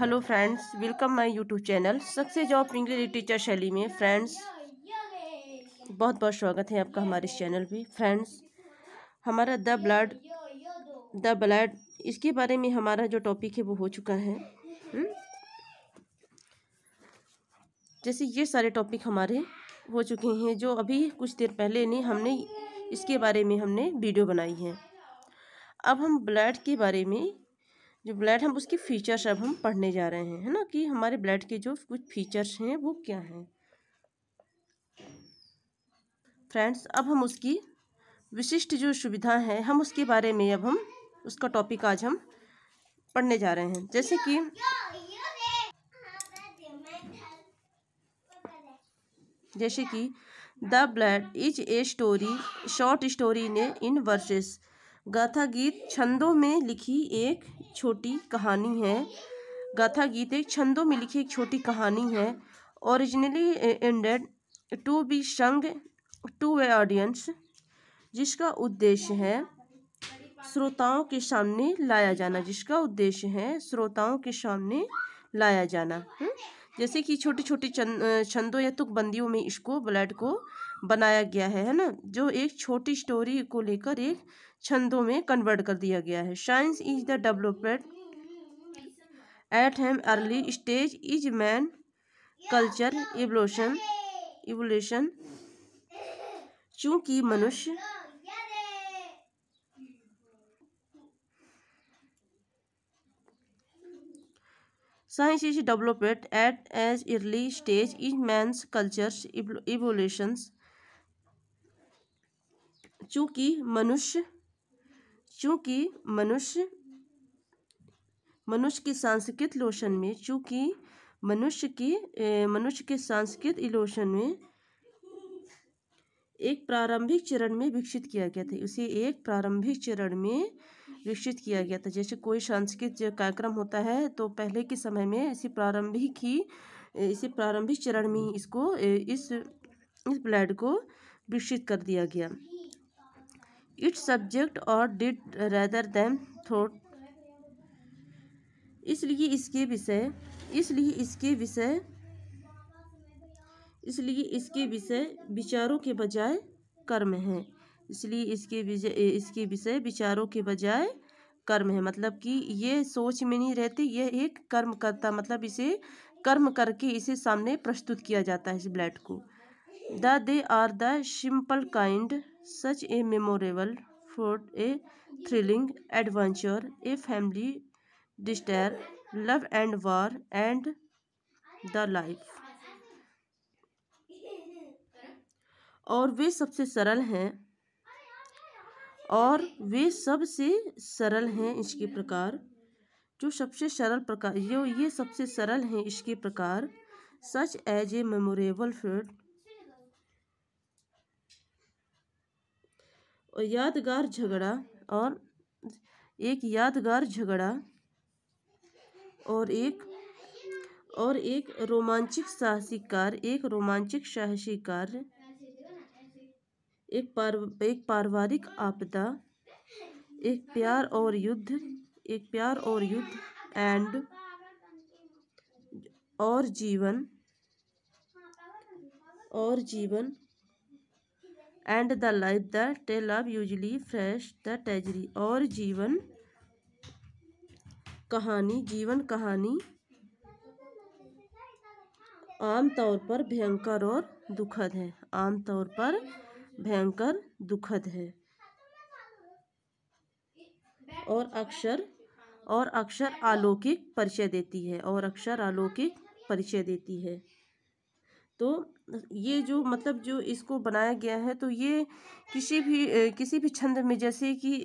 Hello friends welcome my YouTube channel success of English teacher Shaily में friends बहुत बहुत स्वागत है आपका हमारे इस चैनल पे फ्रेंड्स हमारा द ब्लड द ब्लड इसके बारे में हमारा जो टॉपिक है वो हो चुका है हुँ? हम्म? जैसे ये सारे टॉपिक हमारे हो चुके हैं जो अभी कुछ देर पहले नहीं हमने इसके बारे में हमने वीडियो बनाई है अब हम ब्लड के बारे में जो ब्लड हम उसकी फ़ीचर्स अब हम पढ़ने जा रहे हैं है ना कि हमारे ब्लड के जो कुछ फीचर्स हैं वो क्या हैं फ्रेंड्स अब हम उसकी विशिष्ट जो सुविधा है हम उसके बारे में अब हम उसका टॉपिक आज हम पढ़ने जा रहे हैं जैसे कि जैसे कि the ballad is a story short story ने इन वर्सेस गाथा गीत छंदों में लिखी एक छोटी कहानी है गाथा गीत एक छंदों में लिखी एक छोटी कहानी है originally intended to be sung to वे ऑडियंस जिसका उद्देश्य है श्रोताओं के सामने लाया जाना जिसका उद्देश्य है श्रोताओं के सामने लाया जाना हुँ? हम्म? जैसे कि छोटी छोटी छंदों या तुकबंदियों में इसको ब्लड को बनाया गया है है ना जो एक छोटी स्टोरी को लेकर एक छंदों में कन्वर्ट कर दिया गया है science is the development at हेम early stage is man culture evolution evolution चूंकि मनुष्य science is developed at its early stage is man culture evolution चूँकि मनुष्य चूँकि मनुष्य मनुष्य की सांस्कृत लोशन में चूँकि मनुष्य की मनुष्य के सांस्कृत इलोशन में एक प्रारंभिक चरण में विकसित किया गया था उसे एक प्रारंभिक चरण में विकसित किया गया था जैसे कोई सांस्कृत कार्यक्रम होता है तो पहले के समय में इसी प्रारंभिक ही इसी प्रारंभिक चरण में ही इसको इस इस ब्लड को विकसित कर दिया गया इट्स सब्जेक्ट और डिड रेदर दैन थोट इसलिए इसके विषय इसलिए इसके विषय इसलिए इसके विषय विचारों के बजाय कर्म हैं इसलिए इसके इसके विषय विचारों के बजाय कर्म है मतलब कि ये सोच में नहीं रहते ये एक कर्म करता मतलब इसे कर्म करके इसे सामने प्रस्तुत किया जाता है इस ब्लैट को the they are the simple kind such a memorable food, a thrilling adventure, a family despair, love and war, and the life. और वे सबसे सरल हैं और वे सबसे सरल हैं इसके प्रकार जो सबसे सरल प्रकार ये ये सबसे सरल हैं इसके प्रकार such as a memorable feud और यादगार झगड़ा और एक यादगार झगड़ा और एक और एक रोमांचिक साहसी कार्य एक रोमांचिक साहसी कार्य एक पार एक पारिवारिक आपदा एक प्यार और युद्ध एक प्यार और युद्ध एंड और जीवन और जीवन and the life the tale of usually fresh the tragedy और जीवन कहानी जीवन कहानी आमतौर पर भयंकर और दुखद है आमतौर पर भयंकर दुखद है और अक्षर और अक्षर अलौकिक परिचय देती है और अक्षर अलौकिक परिचय देती है तो ये जो मतलब जो इसको बनाया गया है तो ये किसी भी किसी भी छंद में जैसे कि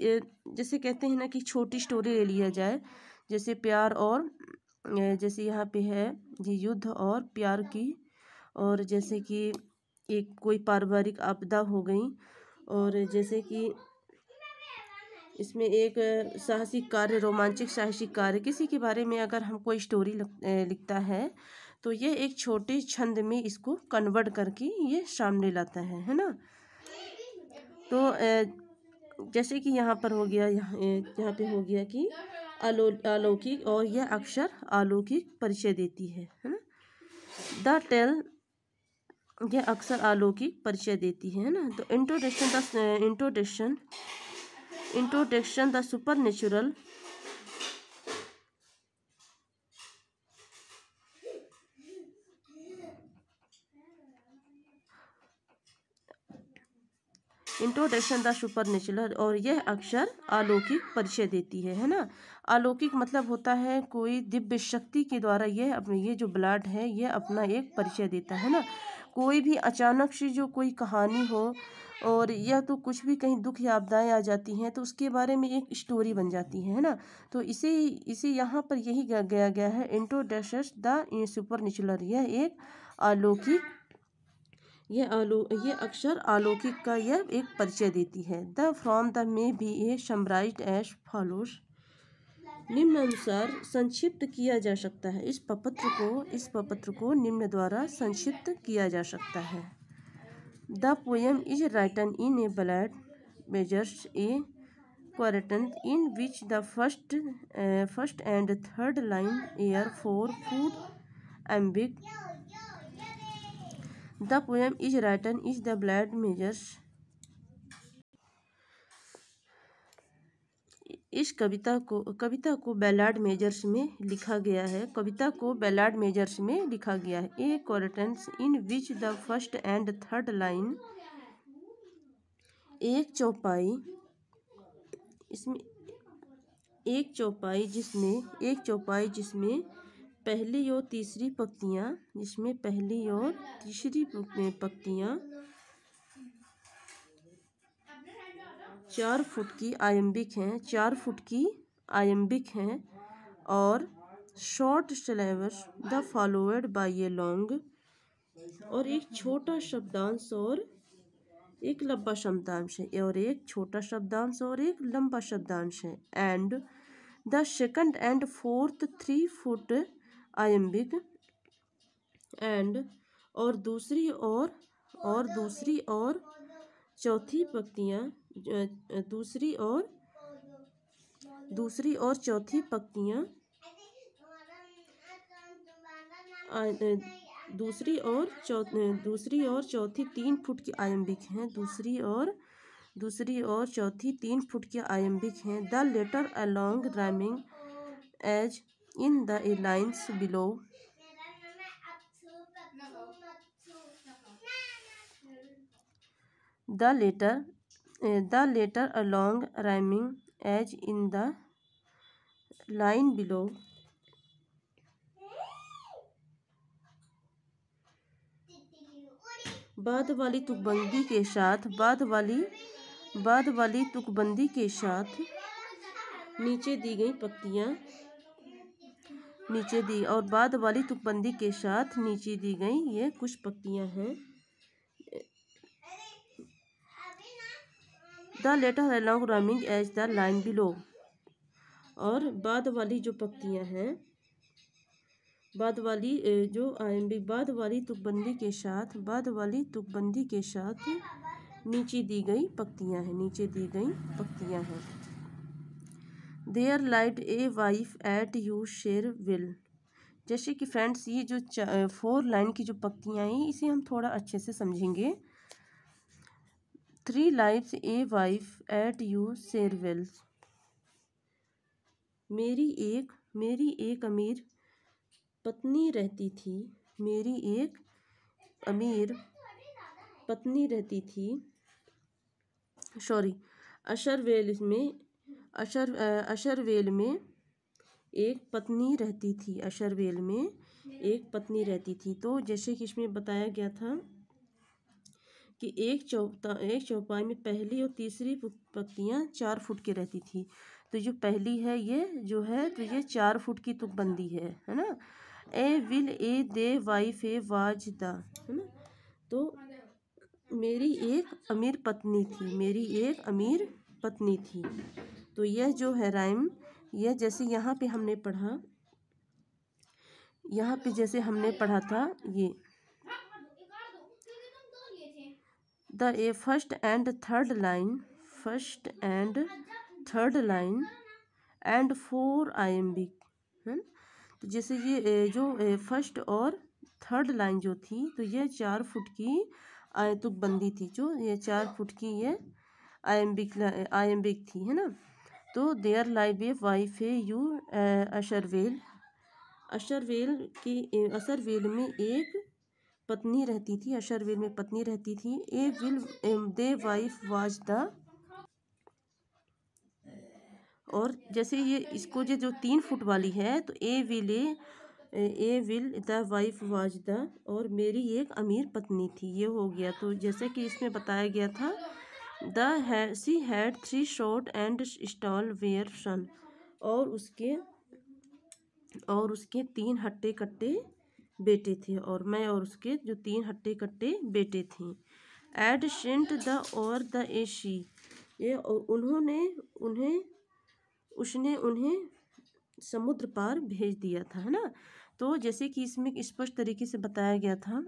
जैसे कहते हैं ना कि छोटी स्टोरी ले लिया जाए जैसे प्यार और जैसे यहाँ पे है ये युद्ध और प्यार की और जैसे कि एक कोई पारिवारिक आपदा हो गई और जैसे कि इसमें एक साहसिक कार्य रोमांचिक साहसिक कार्य किसी के बारे में अगर हम कोई स्टोरी लिखता है तो ये एक छोटी छंद में इसको कन्वर्ट करके ये सामने लाता है है ना तो जैसे कि यहाँ पर हो गया यहाँ यहाँ पे हो गया कि आलो अलौकिक और यह अक्षर अलौकिक परिचय देती है है ना द टेल यह अक्सर अलौकिक परिचय देती है ना तो introduction the introduction introduction the supernatural introduction the supernatural और यह अक्षर अलौकिक परिचय देती है है ना अलौकिक मतलब होता है कोई दिव्य शक्ति के द्वारा यह अपने ये जो ब्लड है यह अपना एक परिचय देता है ना कोई भी अचानक से जो कोई कहानी हो और यह तो कुछ भी कहीं दुख या आपदाएँ आ जाती हैं तो उसके बारे में एक स्टोरी बन जाती है ना तो इसे इसे यहाँ पर यही गया गया है इंट्रोडक्शन द सुपर नेचुरल यह एक अलौकिक यह आलो ये अक्सर अलौकिक का यह एक परिचय देती है the from the may be a summarise as follows अनुसार संक्षिप्त किया जा सकता है इस पपत्र को इस पपत्र को निम्न द्वारा संक्षिप्त किया जा सकता है the poem is written in a ballad measures a quatrain in which the first first and third line are four foot iambic the poem is written is the ballad measures इस कविता को कविता को बैलाड मेजर्स में लिखा गया है कविता को ballad measures में लिखा गया है ए कॉर्टेंस in which the first and third line एक चौपाई इसमें एक चौपाई जिसमें एक चौपाई जिसमें पहली और तीसरी पक्तियाँ जिसमें पहली और तीसरी पक्तियाँ चार फुट की आयम्बिक हैं चार फुट की आयम्बिक हैं और short syllable the followed by a long और एक छोटा शब्दांश और एक लंबा शब्दांश है और एक छोटा शब्दांश और एक लंबा शब्दांश है and the second and fourth three foot iambic and और दूसरी और और दूसरी और चौथी पंक्तियाँ दूसरी और दूसरी और चौथी पंक्तियाँ दूसरी और चौथी दूसरी और चौथी तीन फुट की आयम्बिक हैं दूसरी और दूसरी और चौथी तीन फुट के आयम्बिक हैं the latter along rhyming as in the lines below the letter uh, the letter along rhyming as in the line below बाद वाली तुकबंदी के साथ बाद वाली बाद वाली तुकबंदी के साथ नीचे दी गई पंक्तियाँ नीचे दी और बाद वाली तुकबंदी के साथ नीचे दी गई ये कुछ पक्तियाँ हैं the latter along rhyming as the line below और बाद वाली जो पक्तियाँ हैं बाद वाली जो आईएमबी बाद वाली तुकबंदी के साथ बाद वाली तुकबंदी के साथ नीचे दी गई पक्तियाँ हैं नीचे दी गई पक्तियाँ हैं there lived a wife at Usher's well जैसे कि फ्रेंड्स ये जो फोर लाइन की जो पक्तियाँ हैं इसे हम थोड़ा अच्छे से समझेंगे थ्री लाइफ्स a wife at Usher's wells मेरी एक मेरी एक अमीर पत्नी रहती थी मेरी एक अमीर पत्नी रहती थी सॉरी अशर वेल में अशर अशरवेल में एक पत्नी रहती थी अशरवेल में एक पत्नी रहती थी तो जैसे कि इसमें बताया गया था कि एक चौपा एक चौपाई में पहली और तीसरी पत्तियाँ चार फुट की रहती थी तो जो पहली है ये जो है तो ये चार फुट की तुकबंदी तो है है ना a will wealthy wife a the है ना तो मेरी एक अमीर पत्नी थी मेरी एक अमीर पत्नी थी तो यह जो है राइम यह जैसे यहाँ पे हमने पढ़ा यहाँ पे जैसे हमने पढ़ा था ये the a first and third line first and third line and four iambic तो जैसे ये जो फर्स्ट और थर्ड लाइन जो थी तो यह चार फुट की आयतुक बंदी थी जो ये चार फुट की ये एम आयम्बिक थी है ना तो देयर लाइव ए वाइफ है यू अशरवेल अशरवेल की अशरवेल में एक पत्नी रहती थी अशरवेल में पत्नी रहती थी a wealthy wife was the और जैसे ये इसको जो जो तीन फुट वाली है तो a will a wealthy wife was the और मेरी एक अमीर पत्नी थी ये हो गया तो जैसे कि इसमें बताया गया था द है she had three short and stalwart son और उसके और उसके तीन हट्टे कट्टे बेटे थे और मैं और उसके जो तीन हट्टे कट्टे बेटे थे एड सेंट द और द एशी ये उन्होंने उन्हें उसने उन्हें समुद्र पार भेज दिया था है ना तो जैसे कि इसमें स्पष्ट तरीके से बताया गया था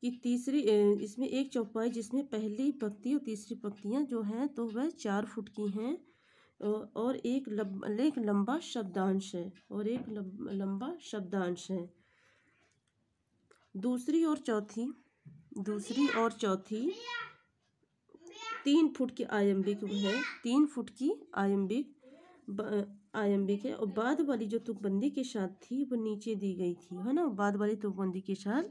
कि तीसरी इसमें एक चौपाई जिसमें पहली पंक्ति और तीसरी पंक्तियाँ जो हैं तो वह चार फुट की हैं और एक लब एक लंबा शब्दांश है और एक लंबा शब्दांश है दूसरी और चौथी दूसरी और चौथी तीन फुट की आयम्बिक है तीन फुट की आयम्बिक आयम्बिक है और बाद वाली जो तुकबंदी के साथ थी वो नीचे दी गई थी है ना बाद वाली तुकबंदी के साथ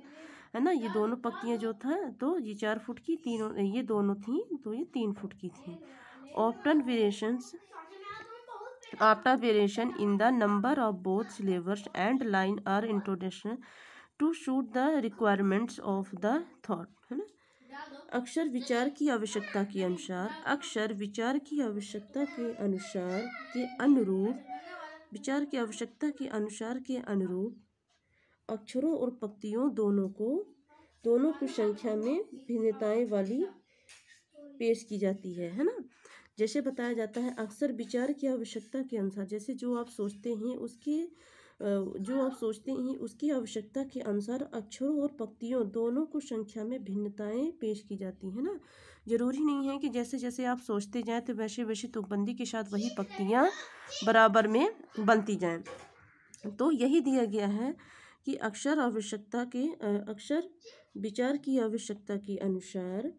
है ना ये दोनों पक्तियाँ जो था तो ये चार फुट की तीनों ये दोनों थी तो ये तीन फुट की थी often variation often variation in the number of both syllables and line are introduction to suit the requirements of the thought अक्षर विचार की आवश्यकता के अनुसार अक्षर विचार की आवश्यकता के अनुसार के अनुरूप विचार की आवश्यकता के अनुसार के अनुरूप अक्षरों और पक्तियों दोनों को दोनों की संख्या में भिन्नताएं वाली पेश की जाती है है ना जैसे बताया जाता है अक्सर विचार की आवश्यकता के अनुसार जैसे जो आप सोचते हैं उसके जो आप सोचते हैं उसकी आवश्यकता के अनुसार अक्षरों और पक्तियों दोनों को संख्या में भिन्नताएं पेश की जाती है ना ज़रूरी नहीं है कि जैसे जैसे आप सोचते जाएं तो वैसे वैसे तुकबंदी तो के साथ वही पक्तियाँ बराबर में बनती जाएँ तो यही दिया गया है कि अक्षर आवश्यकता के अक्षर विचार की आवश्यकता के अनुसार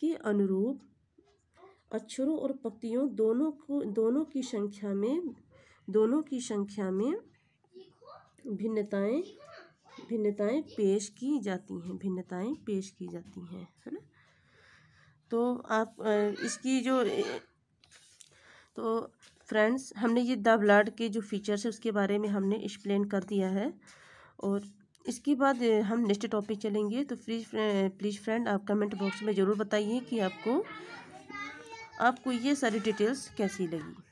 के अनुरूप अक्षरों और पक्तियों दोनों को दोनों की संख्या में दोनों की संख्या में भिन्नताएं भिन्नताएं पेश की जाती हैं भिन्नताएं पेश की जाती हैं है ना तो आप इसकी जो तो फ्रेंड्स हमने ये द ब्लड के जो फीचर्स है उसके बारे में हमने एक्सप्लेन कर दिया है और इसके बाद हम नेक्स्ट टॉपिक चलेंगे तो प्लीज़ प्लीज़ फ्रेंड आप कमेंट बॉक्स में ज़रूर बताइए कि आपको आपको ये सारी डिटेल्स कैसी लगी